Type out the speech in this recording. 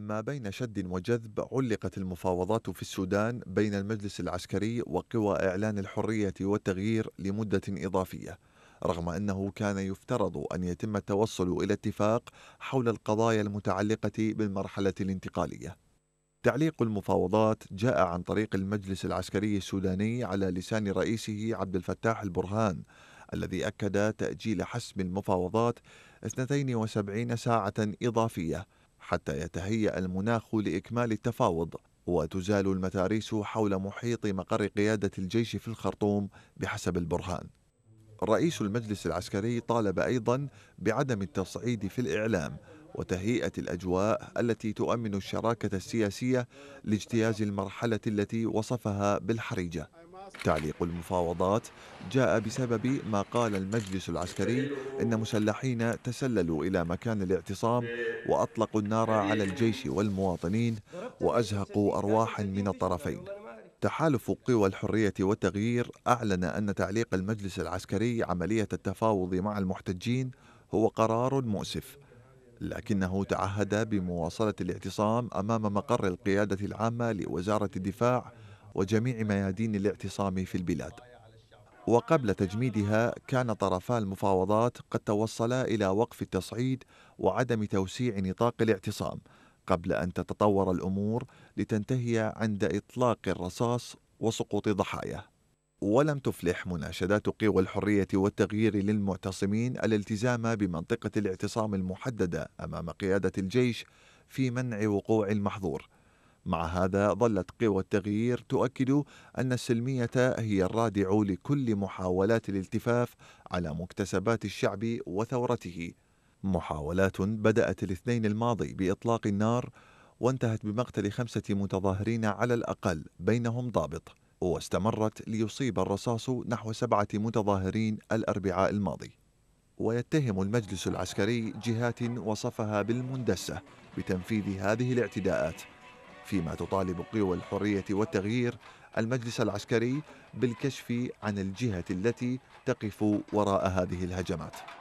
ما بين شد وجذب علقت المفاوضات في السودان بين المجلس العسكري وقوى إعلان الحرية والتغيير لمدة إضافية رغم أنه كان يفترض أن يتم التوصل إلى اتفاق حول القضايا المتعلقة بالمرحلة الانتقالية تعليق المفاوضات جاء عن طريق المجلس العسكري السوداني على لسان رئيسه عبد الفتاح البرهان الذي أكد تأجيل حسم المفاوضات 72 ساعة إضافية حتى يتهيأ المناخ لإكمال التفاوض وتزال المتاريس حول محيط مقر قيادة الجيش في الخرطوم بحسب البرهان رئيس المجلس العسكري طالب أيضا بعدم التصعيد في الإعلام وتهيئة الأجواء التي تؤمن الشراكة السياسية لاجتياز المرحلة التي وصفها بالحرجة تعليق المفاوضات جاء بسبب ما قال المجلس العسكري ان مسلحين تسللوا الى مكان الاعتصام واطلقوا النار على الجيش والمواطنين وازهقوا ارواحا من الطرفين تحالف قوى الحرية والتغيير أعلن أن تعليق المجلس العسكري عملية التفاوض مع المحتجين هو قرار مؤسف لكنه تعهد بمواصلة الاعتصام أمام مقر القيادة العامة لوزارة الدفاع وجميع ميادين الاعتصام في البلاد وقبل تجميدها كان طرفا المفاوضات قد توصلا إلى وقف التصعيد وعدم توسيع نطاق الاعتصام قبل أن تتطور الأمور لتنتهي عند إطلاق الرصاص وسقوط ضحايا ولم تفلح مناشدات قوى الحرية والتغيير للمعتصمين الالتزام بمنطقة الاعتصام المحددة أمام قيادة الجيش في منع وقوع المحظور مع هذا ظلت قوى التغيير تؤكد أن السلمية هي الرادع لكل محاولات الالتفاف على مكتسبات الشعب وثورته محاولات بدأت الاثنين الماضي بإطلاق النار وانتهت بمقتل خمسة متظاهرين على الأقل بينهم ضابط واستمرت ليصيب الرصاص نحو سبعة متظاهرين الأربعاء الماضي ويتهم المجلس العسكري جهات وصفها بالمندسة بتنفيذ هذه الاعتداءات فيما تطالب قوى الحرية والتغيير المجلس العسكري بالكشف عن الجهة التي تقف وراء هذه الهجمات